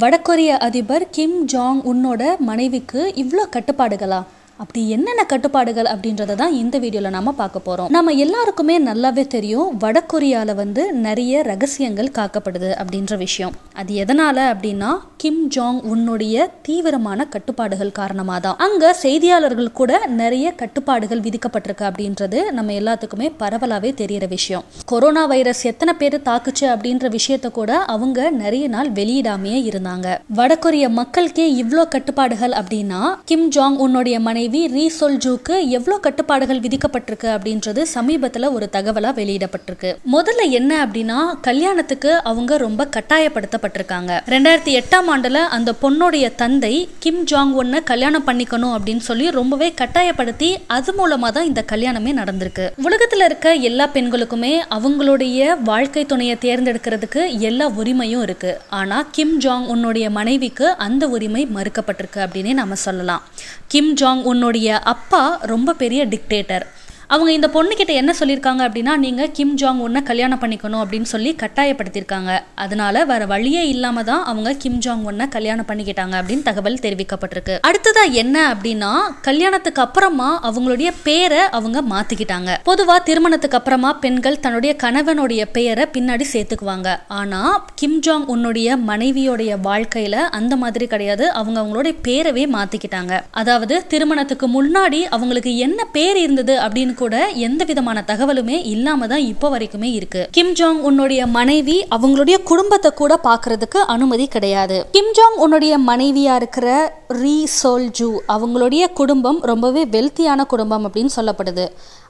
வடகொரிய அதிபர் Kim Jong உன்னோட மனைவிக்கு இவ்வளோ கட்டுப்பாடுகளா அப்படி என்னென்ன கட்டுப்பாடுகள் அப்படின்றத தான் இந்த வீடியோவில் நம்ம பார்க்க போகிறோம் நம்ம எல்லாருக்குமே நல்லாவே தெரியும் வடகொரியாவில் வந்து நிறைய ரகசியங்கள் காக்கப்படுது அப்படின்ற விஷயம் அது எதனால் அப்படின்னா கிம் ஜாங் உன்னுடைய தீவிரமான கட்டுப்பாடுகள் காரணமாக தான் அங்கே செய்தியாளர்கள் கூட நிறைய கட்டுப்பாடுகள் விதிக்கப்பட்டிருக்கு அப்படின்றது நம்ம எல்லாத்துக்குமே பரவலாகவே தெரிகிற விஷயம் கொரோனா வைரஸ் எத்தனை பேர் தாக்குச்சு அப்படின்ற விஷயத்த கூட அவங்க நிறைய நாள் வெளியிடாமையே இருந்தாங்க வடகொரிய மக்களுக்கே இவ்வளோ கட்டுப்பாடுகள் அப்படின்னா கிம் ஜாங் உன்னுடைய மனை மனைவி ரீ சொல்ஜூக்கு எவ்வளோ கட்டுப்பாடுகள் விதிக்கப்பட்டிருக்கு அப்படின்றது சமீபத்தில் ஒரு தகவலாக வெளியிடப்பட்டிருக்கு முதல்ல என்ன அப்படின்னா கல்யாணத்துக்கு அவங்க ரொம்ப கட்டாயப்படுத்தப்பட்டிருக்காங்க ரெண்டாயிரத்தி எட்டாம் ஆண்டுல அந்த பொண்ணுடைய தந்தை கிம் ஜாங் ஒன்ன கல்யாணம் பண்ணிக்கணும் அப்படின்னு சொல்லி ரொம்பவே கட்டாயப்படுத்தி அது மூலமா தான் இந்த கல்யாணமே நடந்திருக்கு உலகத்துல இருக்க எல்லா பெண்களுக்குமே அவங்களுடைய வாழ்க்கை துணையை தேர்ந்தெடுக்கிறதுக்கு எல்லா உரிமையும் இருக்கு ஆனா கிம் ஜாங் உன்னுடைய மனைவிக்கு அந்த உரிமை மறுக்கப்பட்டிருக்கு அப்படின்னே நம்ம சொல்லலாம் கிம் ஜாங் உன் உன்னுடைய அப்பா ரொம்ப பெரிய டிக்டேட்டர் அவங்க இந்த பொண்ணுக்கிட்ட என்ன சொல்லியிருக்காங்க அப்படின்னா நீங்கள் கிம் ஜாங் ஒன்னை கல்யாணம் பண்ணிக்கணும் அப்படின்னு சொல்லி கட்டாயப்படுத்தியிருக்காங்க அதனால வேற வழியே இல்லாமல் தான் அவங்க கிம் ஜாங் ஒன்னை கல்யாணம் பண்ணிக்கிட்டாங்க அப்படின்னு தகவல் தெரிவிக்கப்பட்டிருக்கு அடுத்ததாக என்ன அப்படின்னா கல்யாணத்துக்கு அப்புறமா அவங்களுடைய பேரை அவங்க மாற்றிக்கிட்டாங்க பொதுவாக திருமணத்துக்கு அப்புறமா பெண்கள் தன்னுடைய கணவனுடைய பெயரை பின்னாடி சேர்த்துக்குவாங்க ஆனால் கிம் ஜாங் உன்னுடைய மனைவியோடைய வாழ்க்கையில் அந்த மாதிரி கிடையாது அவங்க அவங்களுடைய பேரவே மாற்றிக்கிட்டாங்க அதாவது திருமணத்துக்கு முன்னாடி அவங்களுக்கு என்ன பேர் இருந்தது அப்படின்னு கூட எந்த விதமான தகவலுமே இல்லாம தான் இப்போ வரைக்குமே இருக்கு கிம் ஜாங் உன்னுடைய மனைவி அவங்களுடைய குடும்பத்தை கூட பாக்குறதுக்கு அனுமதி கிடையாது கிம் ஜாங் உன்னுடைய மனைவியா இருக்கிற ரீ சோல் ஜூ அவங்களுடைய குடும்பம் ரொம்பவே வெல்த்தியான குடும்பம் அப்படின்னு சொல்லப்படுது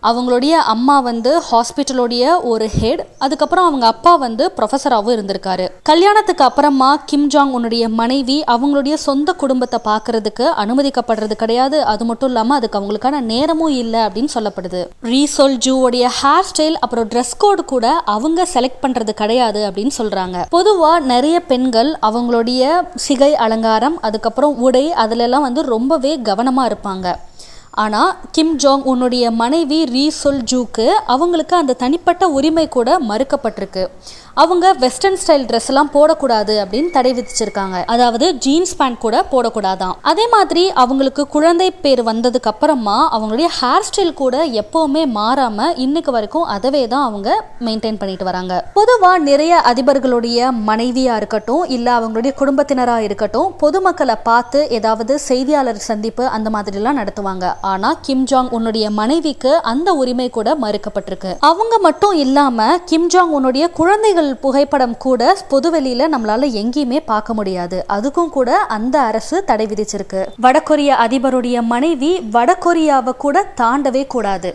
அவங்களுடைய அம்மா வந்து ஹாஸ்பிட்டலுடைய ஒரு ஹெட் அதுக்கப்புறம் அவங்க அப்பா வந்து ப்ரொஃபஸராகவும் இருந்திருக்காரு கல்யாணத்துக்கு அப்புறமா கிம் ஜாங் உன்னுடைய மனைவி அவங்களுடைய சொந்த குடும்பத்தை பார்க்கறதுக்கு அனுமதிக்கப்படுறது கிடையாது அது மட்டும் இல்லாமல் அதுக்கு அவங்களுக்கான நேரமும் இல்லை அப்படின்னு சொல்லப்படுது கிடையாது ரீசோல் ஜூவோடைய ஹேர் ஸ்டைல் அப்புறம் ட்ரெஸ் கோடு கூட அவங்க செலக்ட் பண்ணுறது கிடையாது அப்படின்னு சொல்கிறாங்க பொதுவாக நிறைய பெண்கள் அவங்களுடைய சிகை அலங்காரம் அதுக்கப்புறம் உடை அதிலெல்லாம் வந்து ரொம்பவே கவனமாக இருப்பாங்க ஆனால் கிம் ஜோங் உன்னுடைய மனைவி ரீசொல் ஜூக்கு அவங்களுக்கு அந்த தனிப்பட்ட உரிமை கூட மறுக்கப்பட்டிருக்கு அவங்க வெஸ்டர்ன் ஸ்டைல் ட்ரெஸ் எல்லாம் போடக்கூடாது அப்படின்னு தடை விதிச்சிருக்காங்க அதாவது ஜீன்ஸ் பேண்ட் கூட போடக்கூடாதான் அதே மாதிரி அவங்களுக்கு குழந்தை பேர் வந்ததுக்கு அப்புறமா அவங்களுடைய ஹேர் ஸ்டைல் கூட எப்பவுமே மாறாம இன்னைக்கு வரைக்கும் அதவே தான் அவங்க மெயின்டைன் பண்ணிட்டு வராங்க பொதுவா நிறைய அதிபர்களுடைய மனைவியா இருக்கட்டும் இல்ல அவங்களுடைய குடும்பத்தினரா இருக்கட்டும் பொதுமக்களை பார்த்து ஏதாவது செய்தியாளர் சந்திப்பு அந்த மாதிரி எல்லாம் நடத்துவாங்க ஆனா கிம் ஜாங் உன்னுடைய மனைவிக்கு அந்த உரிமை கூட மறுக்கப்பட்டிருக்கு அவங்க மட்டும் இல்லாம கிம் ஜாங் உன்னுடைய குழந்தைகள் தேர்தல் புகைப்படம் கூட பொதுவெளியில் நம்மளால எங்கேயுமே பார்க்க முடியாது அதுக்கும் கூட அந்த அரசு தடை விதிச்சிருக்கு வடகொரிய அதிபருடைய மனைவி வடகொரியாவை கூட தாண்டவே கூடாது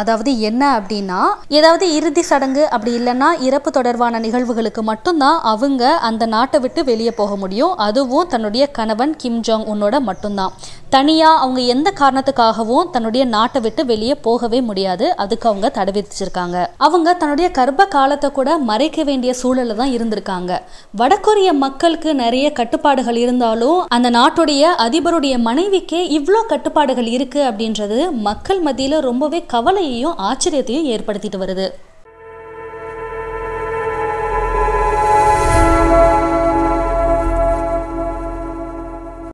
அதாவது என்ன அப்படின்னா ஏதாவது இறுதி சடங்கு அப்படி இல்லைன்னா இறப்பு தொடர்பான நிகழ்வுகளுக்கு மட்டும்தான் அவங்க அந்த நாட்டை விட்டு வெளியே போக முடியும் அதுவும் தன்னுடைய கணவன் கிம் ஜாங் உன்னோட மட்டும்தான் தனியாக அவங்க எந்த காரணத்துக்காகவும் தன்னுடைய நாட்டை விட்டு வெளியே போகவே முடியாது அதுக்கு அவங்க தடை விதிச்சிருக்காங்க அவங்க தன்னுடைய கர்ப்ப காலத்தை கூட மறைக்க வேண்டிய சூழலில் தான் இருந்திருக்காங்க வடகொரிய மக்களுக்கு நிறைய கட்டுப்பாடுகள் இருந்தாலும் அந்த நாட்டுடைய அதிபருடைய மனைவிக்கே இவ்வளோ கட்டுப்பாடுகள் இருக்குது அப்படின்றது மக்கள் மத்தியில் ரொம்பவே கவலை கவலையையும் ஆச்சரியத்தையும் ஏற்படுத்திட்டு வருது